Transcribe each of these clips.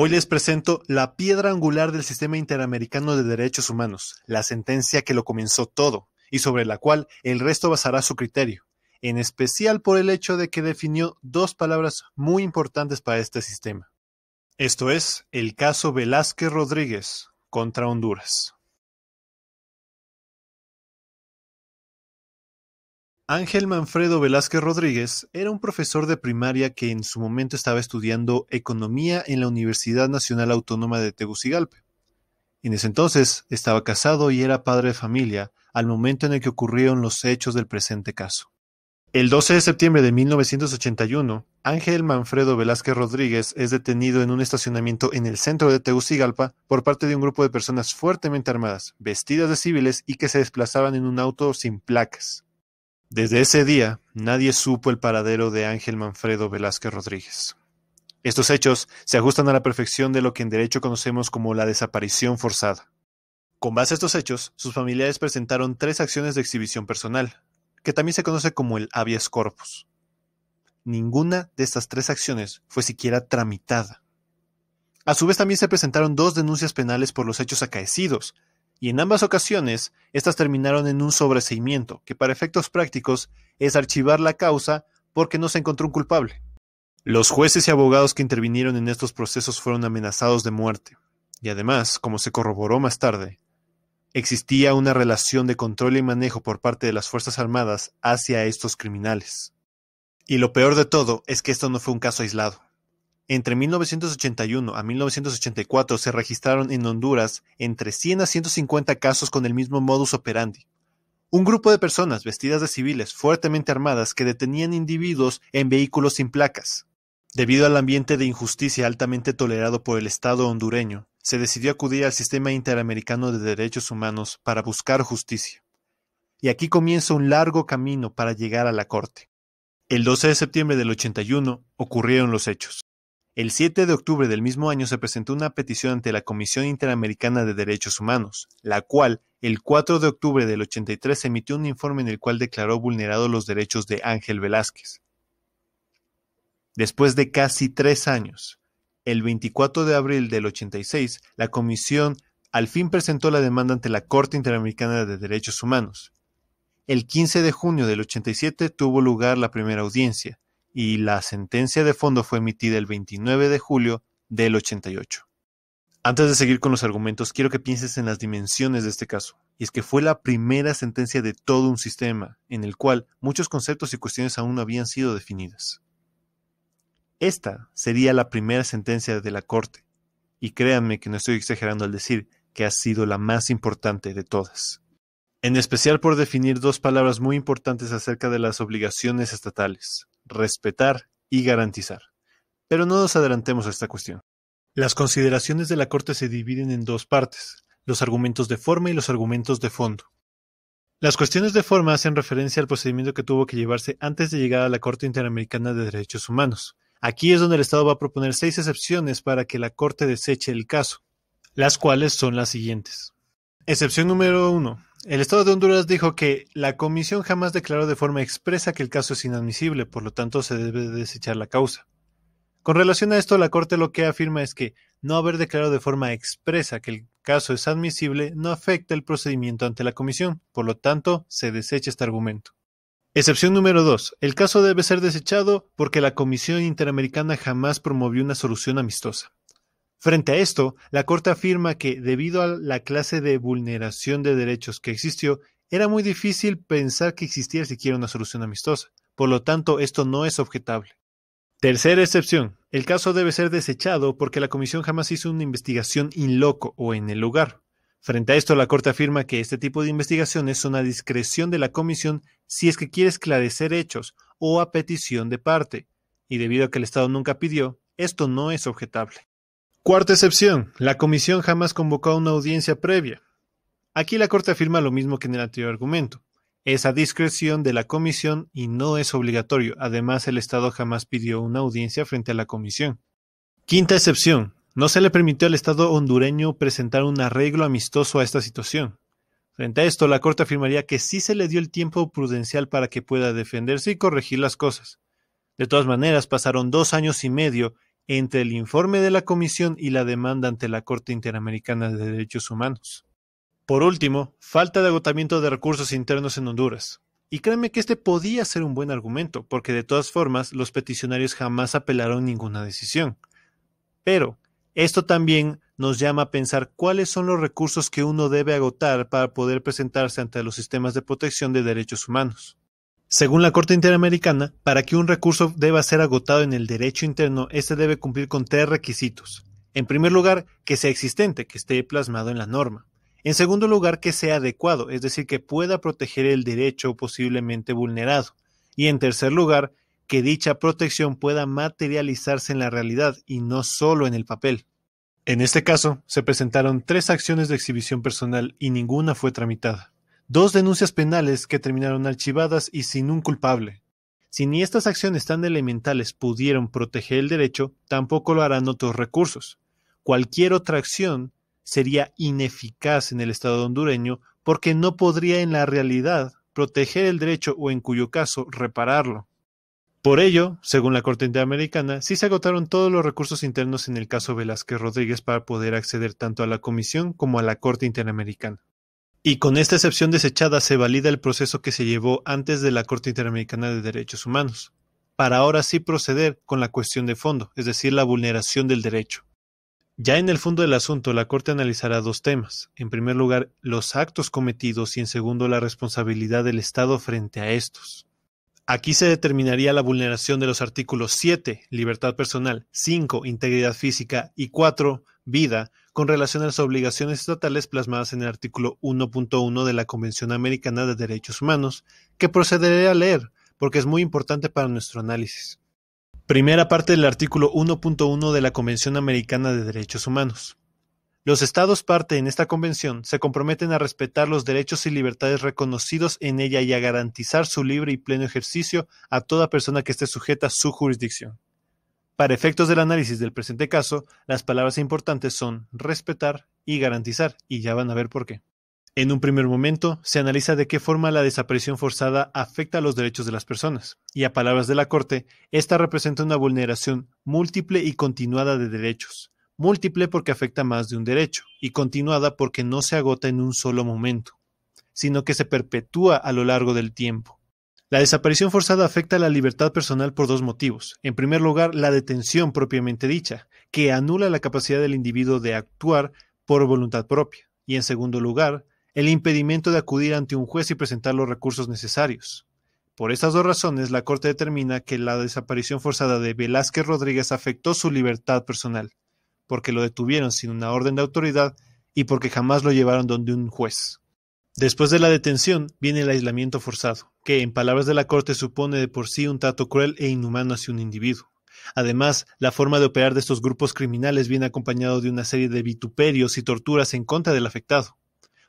Hoy les presento la piedra angular del sistema interamericano de derechos humanos, la sentencia que lo comenzó todo y sobre la cual el resto basará su criterio, en especial por el hecho de que definió dos palabras muy importantes para este sistema. Esto es el caso Velázquez Rodríguez contra Honduras. Ángel Manfredo Velázquez Rodríguez era un profesor de primaria que en su momento estaba estudiando economía en la Universidad Nacional Autónoma de Tegucigalpa. En ese entonces estaba casado y era padre de familia al momento en el que ocurrieron los hechos del presente caso. El 12 de septiembre de 1981, Ángel Manfredo Velázquez Rodríguez es detenido en un estacionamiento en el centro de Tegucigalpa por parte de un grupo de personas fuertemente armadas, vestidas de civiles y que se desplazaban en un auto sin placas. Desde ese día, nadie supo el paradero de Ángel Manfredo Velázquez Rodríguez. Estos hechos se ajustan a la perfección de lo que en derecho conocemos como la desaparición forzada. Con base a estos hechos, sus familiares presentaron tres acciones de exhibición personal, que también se conoce como el habeas corpus. Ninguna de estas tres acciones fue siquiera tramitada. A su vez también se presentaron dos denuncias penales por los hechos acaecidos, y en ambas ocasiones estas terminaron en un sobreseimiento, que para efectos prácticos es archivar la causa porque no se encontró un culpable. Los jueces y abogados que intervinieron en estos procesos fueron amenazados de muerte, y además, como se corroboró más tarde, existía una relación de control y manejo por parte de las Fuerzas Armadas hacia estos criminales. Y lo peor de todo es que esto no fue un caso aislado. Entre 1981 a 1984 se registraron en Honduras entre 100 a 150 casos con el mismo modus operandi. Un grupo de personas vestidas de civiles fuertemente armadas que detenían individuos en vehículos sin placas. Debido al ambiente de injusticia altamente tolerado por el Estado hondureño, se decidió acudir al Sistema Interamericano de Derechos Humanos para buscar justicia. Y aquí comienza un largo camino para llegar a la Corte. El 12 de septiembre del 81 ocurrieron los hechos. El 7 de octubre del mismo año se presentó una petición ante la Comisión Interamericana de Derechos Humanos, la cual, el 4 de octubre del 83, emitió un informe en el cual declaró vulnerados los derechos de Ángel Velázquez. Después de casi tres años, el 24 de abril del 86, la Comisión al fin presentó la demanda ante la Corte Interamericana de Derechos Humanos. El 15 de junio del 87 tuvo lugar la primera audiencia, y la sentencia de fondo fue emitida el 29 de julio del 88. Antes de seguir con los argumentos, quiero que pienses en las dimensiones de este caso, y es que fue la primera sentencia de todo un sistema, en el cual muchos conceptos y cuestiones aún no habían sido definidas. Esta sería la primera sentencia de la Corte, y créanme que no estoy exagerando al decir que ha sido la más importante de todas. En especial por definir dos palabras muy importantes acerca de las obligaciones estatales, respetar y garantizar. Pero no nos adelantemos a esta cuestión. Las consideraciones de la Corte se dividen en dos partes, los argumentos de forma y los argumentos de fondo. Las cuestiones de forma hacen referencia al procedimiento que tuvo que llevarse antes de llegar a la Corte Interamericana de Derechos Humanos. Aquí es donde el Estado va a proponer seis excepciones para que la Corte deseche el caso, las cuales son las siguientes. Excepción número uno. El Estado de Honduras dijo que la comisión jamás declaró de forma expresa que el caso es inadmisible, por lo tanto se debe desechar la causa. Con relación a esto, la Corte lo que afirma es que no haber declarado de forma expresa que el caso es admisible no afecta el procedimiento ante la comisión, por lo tanto se desecha este argumento. Excepción número 2. El caso debe ser desechado porque la Comisión Interamericana jamás promovió una solución amistosa. Frente a esto, la Corte afirma que, debido a la clase de vulneración de derechos que existió, era muy difícil pensar que existiera siquiera una solución amistosa. Por lo tanto, esto no es objetable. Tercera excepción. El caso debe ser desechado porque la Comisión jamás hizo una investigación in loco o en el lugar. Frente a esto, la Corte afirma que este tipo de investigaciones son a discreción de la Comisión si es que quiere esclarecer hechos o a petición de parte, y debido a que el Estado nunca pidió, esto no es objetable. Cuarta excepción, la comisión jamás convocó a una audiencia previa. Aquí la Corte afirma lo mismo que en el anterior argumento. Es a discreción de la comisión y no es obligatorio. Además, el Estado jamás pidió una audiencia frente a la comisión. Quinta excepción, no se le permitió al Estado hondureño presentar un arreglo amistoso a esta situación. Frente a esto, la Corte afirmaría que sí se le dio el tiempo prudencial para que pueda defenderse y corregir las cosas. De todas maneras, pasaron dos años y medio entre el informe de la Comisión y la demanda ante la Corte Interamericana de Derechos Humanos. Por último, falta de agotamiento de recursos internos en Honduras. Y créanme que este podía ser un buen argumento, porque de todas formas los peticionarios jamás apelaron ninguna decisión. Pero, esto también nos llama a pensar cuáles son los recursos que uno debe agotar para poder presentarse ante los sistemas de protección de derechos humanos. Según la Corte Interamericana, para que un recurso deba ser agotado en el derecho interno, éste debe cumplir con tres requisitos. En primer lugar, que sea existente, que esté plasmado en la norma. En segundo lugar, que sea adecuado, es decir, que pueda proteger el derecho posiblemente vulnerado. Y en tercer lugar, que dicha protección pueda materializarse en la realidad y no solo en el papel. En este caso, se presentaron tres acciones de exhibición personal y ninguna fue tramitada dos denuncias penales que terminaron archivadas y sin un culpable. Si ni estas acciones tan elementales pudieron proteger el derecho, tampoco lo harán otros recursos. Cualquier otra acción sería ineficaz en el Estado hondureño porque no podría en la realidad proteger el derecho o en cuyo caso repararlo. Por ello, según la Corte Interamericana, sí se agotaron todos los recursos internos en el caso Velázquez Rodríguez para poder acceder tanto a la Comisión como a la Corte Interamericana. Y con esta excepción desechada se valida el proceso que se llevó antes de la Corte Interamericana de Derechos Humanos, para ahora sí proceder con la cuestión de fondo, es decir, la vulneración del derecho. Ya en el fondo del asunto, la Corte analizará dos temas. En primer lugar, los actos cometidos y en segundo, la responsabilidad del Estado frente a estos. Aquí se determinaría la vulneración de los artículos 7, libertad personal, 5, integridad física y 4, vida, con relación a las obligaciones estatales plasmadas en el artículo 1.1 de la Convención Americana de Derechos Humanos, que procederé a leer porque es muy importante para nuestro análisis. Primera parte del artículo 1.1 de la Convención Americana de Derechos Humanos. Los Estados parte en esta Convención se comprometen a respetar los derechos y libertades reconocidos en ella y a garantizar su libre y pleno ejercicio a toda persona que esté sujeta a su jurisdicción. Para efectos del análisis del presente caso, las palabras importantes son respetar y garantizar, y ya van a ver por qué. En un primer momento, se analiza de qué forma la desaparición forzada afecta a los derechos de las personas, y a palabras de la Corte, esta representa una vulneración múltiple y continuada de derechos, múltiple porque afecta más de un derecho, y continuada porque no se agota en un solo momento, sino que se perpetúa a lo largo del tiempo. La desaparición forzada afecta a la libertad personal por dos motivos. En primer lugar, la detención propiamente dicha, que anula la capacidad del individuo de actuar por voluntad propia, y en segundo lugar, el impedimento de acudir ante un juez y presentar los recursos necesarios. Por estas dos razones, la Corte determina que la desaparición forzada de Velázquez Rodríguez afectó su libertad personal porque lo detuvieron sin una orden de autoridad y porque jamás lo llevaron donde un juez. Después de la detención viene el aislamiento forzado, que en palabras de la Corte supone de por sí un trato cruel e inhumano hacia un individuo. Además, la forma de operar de estos grupos criminales viene acompañado de una serie de vituperios y torturas en contra del afectado.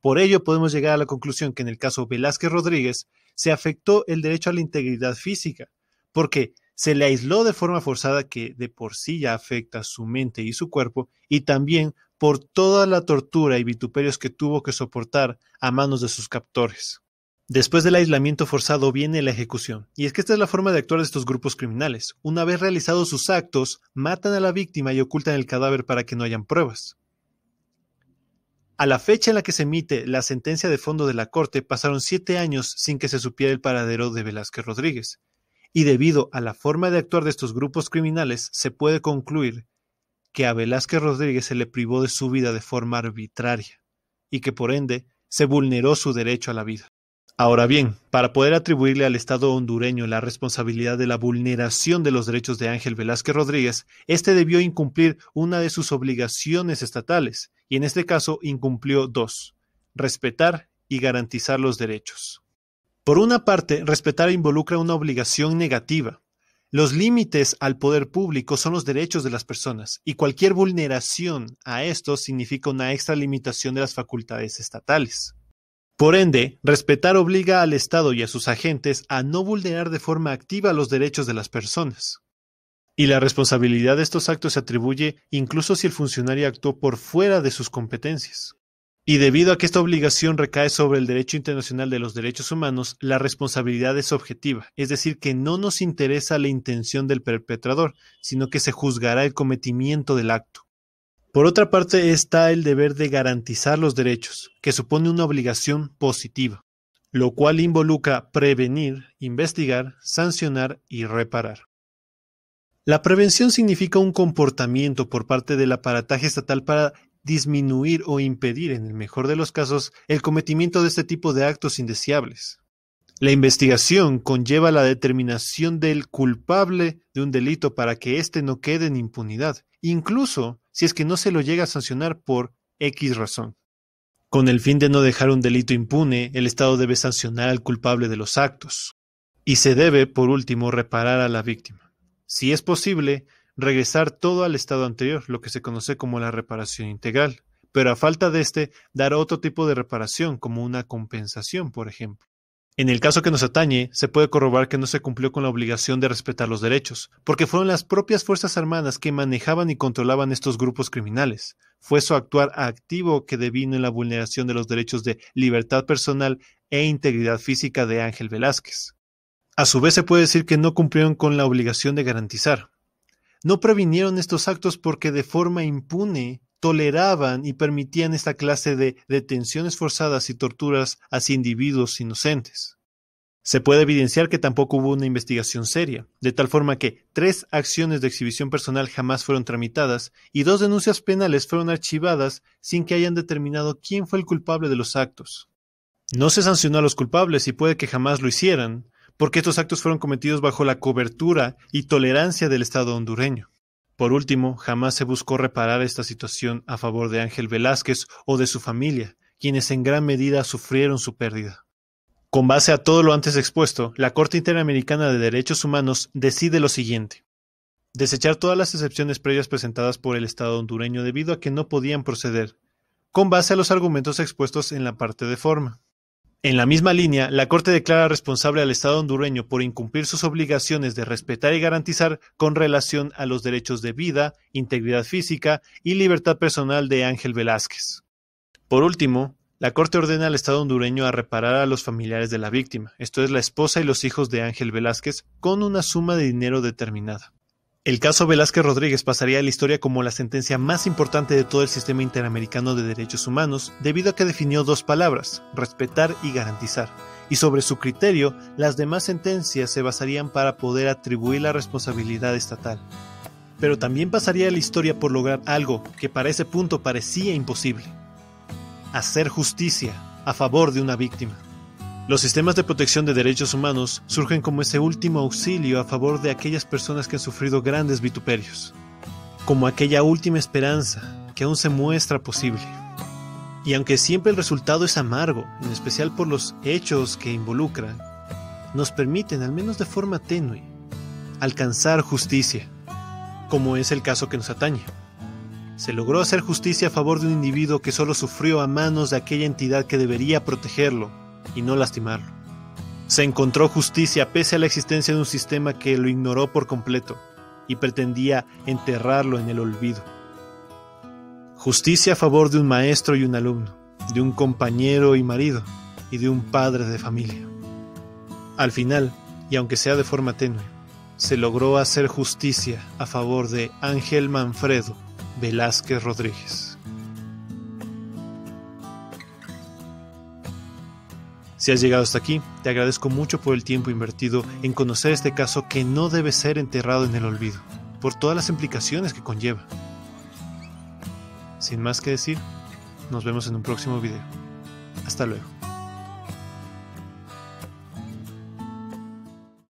Por ello, podemos llegar a la conclusión que en el caso Velázquez Rodríguez se afectó el derecho a la integridad física, porque se le aisló de forma forzada que de por sí ya afecta su mente y su cuerpo, y también por toda la tortura y vituperios que tuvo que soportar a manos de sus captores. Después del aislamiento forzado viene la ejecución, y es que esta es la forma de actuar de estos grupos criminales. Una vez realizados sus actos, matan a la víctima y ocultan el cadáver para que no hayan pruebas. A la fecha en la que se emite la sentencia de fondo de la Corte pasaron siete años sin que se supiera el paradero de Velázquez Rodríguez, y debido a la forma de actuar de estos grupos criminales se puede concluir que a Velázquez Rodríguez se le privó de su vida de forma arbitraria y que por ende se vulneró su derecho a la vida. Ahora bien, para poder atribuirle al Estado hondureño la responsabilidad de la vulneración de los derechos de Ángel Velázquez Rodríguez, este debió incumplir una de sus obligaciones estatales, y en este caso incumplió dos, respetar y garantizar los derechos. Por una parte, respetar involucra una obligación negativa. Los límites al poder público son los derechos de las personas, y cualquier vulneración a estos significa una limitación de las facultades estatales. Por ende, respetar obliga al Estado y a sus agentes a no vulnerar de forma activa los derechos de las personas. Y la responsabilidad de estos actos se atribuye incluso si el funcionario actuó por fuera de sus competencias. Y debido a que esta obligación recae sobre el derecho internacional de los derechos humanos, la responsabilidad es objetiva, es decir, que no nos interesa la intención del perpetrador, sino que se juzgará el cometimiento del acto. Por otra parte está el deber de garantizar los derechos, que supone una obligación positiva, lo cual involucra prevenir, investigar, sancionar y reparar. La prevención significa un comportamiento por parte del aparataje estatal para disminuir o impedir, en el mejor de los casos, el cometimiento de este tipo de actos indeseables. La investigación conlleva la determinación del culpable de un delito para que éste no quede en impunidad, incluso si es que no se lo llega a sancionar por X razón. Con el fin de no dejar un delito impune, el Estado debe sancionar al culpable de los actos. Y se debe, por último, reparar a la víctima. Si es posible, regresar todo al estado anterior, lo que se conoce como la reparación integral, pero a falta de este, dar otro tipo de reparación, como una compensación, por ejemplo. En el caso que nos atañe, se puede corroborar que no se cumplió con la obligación de respetar los derechos, porque fueron las propias Fuerzas Armadas que manejaban y controlaban estos grupos criminales. Fue su actuar activo que devino en la vulneración de los derechos de libertad personal e integridad física de Ángel Velázquez. A su vez se puede decir que no cumplieron con la obligación de garantizar, no previnieron estos actos porque de forma impune toleraban y permitían esta clase de detenciones forzadas y torturas hacia individuos inocentes. Se puede evidenciar que tampoco hubo una investigación seria, de tal forma que tres acciones de exhibición personal jamás fueron tramitadas y dos denuncias penales fueron archivadas sin que hayan determinado quién fue el culpable de los actos. No se sancionó a los culpables y puede que jamás lo hicieran, porque estos actos fueron cometidos bajo la cobertura y tolerancia del Estado hondureño. Por último, jamás se buscó reparar esta situación a favor de Ángel Velázquez o de su familia, quienes en gran medida sufrieron su pérdida. Con base a todo lo antes expuesto, la Corte Interamericana de Derechos Humanos decide lo siguiente. Desechar todas las excepciones previas presentadas por el Estado hondureño debido a que no podían proceder, con base a los argumentos expuestos en la parte de forma. En la misma línea, la Corte declara responsable al Estado hondureño por incumplir sus obligaciones de respetar y garantizar con relación a los derechos de vida, integridad física y libertad personal de Ángel Velázquez. Por último, la Corte ordena al Estado hondureño a reparar a los familiares de la víctima, esto es la esposa y los hijos de Ángel Velázquez, con una suma de dinero determinada. El caso Velázquez Rodríguez pasaría a la historia como la sentencia más importante de todo el sistema interamericano de derechos humanos, debido a que definió dos palabras, respetar y garantizar, y sobre su criterio, las demás sentencias se basarían para poder atribuir la responsabilidad estatal. Pero también pasaría a la historia por lograr algo que para ese punto parecía imposible, hacer justicia a favor de una víctima. Los sistemas de protección de derechos humanos surgen como ese último auxilio a favor de aquellas personas que han sufrido grandes vituperios, como aquella última esperanza que aún se muestra posible. Y aunque siempre el resultado es amargo, en especial por los hechos que involucran, nos permiten, al menos de forma tenue, alcanzar justicia, como es el caso que nos atañe. Se logró hacer justicia a favor de un individuo que solo sufrió a manos de aquella entidad que debería protegerlo y no lastimarlo. Se encontró justicia pese a la existencia de un sistema que lo ignoró por completo y pretendía enterrarlo en el olvido. Justicia a favor de un maestro y un alumno, de un compañero y marido, y de un padre de familia. Al final, y aunque sea de forma tenue, se logró hacer justicia a favor de Ángel Manfredo Velázquez Rodríguez. Si has llegado hasta aquí, te agradezco mucho por el tiempo invertido en conocer este caso que no debe ser enterrado en el olvido, por todas las implicaciones que conlleva. Sin más que decir, nos vemos en un próximo video. Hasta luego.